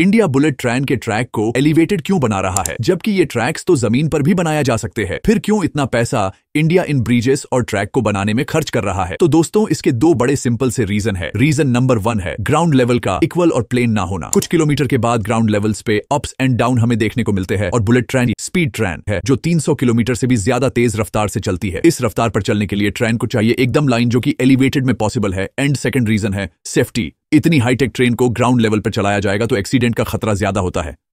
India bullet train के track को elevated क्यों बना रहा है जबकि ये ट्रैक्स तो जमीन पर भी बनाया जा सकते हैं फिर क्यों इतना पैसा इंडिया इन ब्रिजेस और ट्रैक को बनाने में खर्च कर रहा है तो दोस्तों इसके दो बड़े सिंपल से रीजन है रीजन नंबर वन है ग्राउंड लेवल का इक्वल और प्लेन ना होना कुछ किलोमीटर के बाद ग्राउंड लेवल्स पे अप्स एंड डाउन हमें देखने को मिलते हैं और बुलेट ट्रेन स्पीड ट्रेन है जो 300 किलोमीटर से भी ज्यादा तेज रफ्तार से चलती है इस रफ्तार पर चलने के लिए ट्रेन को चाहिए एकदम लाइन जो की एलिवेटेड में पॉसिबल है एंड सेकेंड रीजन है सेफ्टी इतनी हाईटेक ट्रेन को ग्राउंड लेवल पर चलाया जाएगा तो एक्सीडेंट का खतरा ज्यादा होता है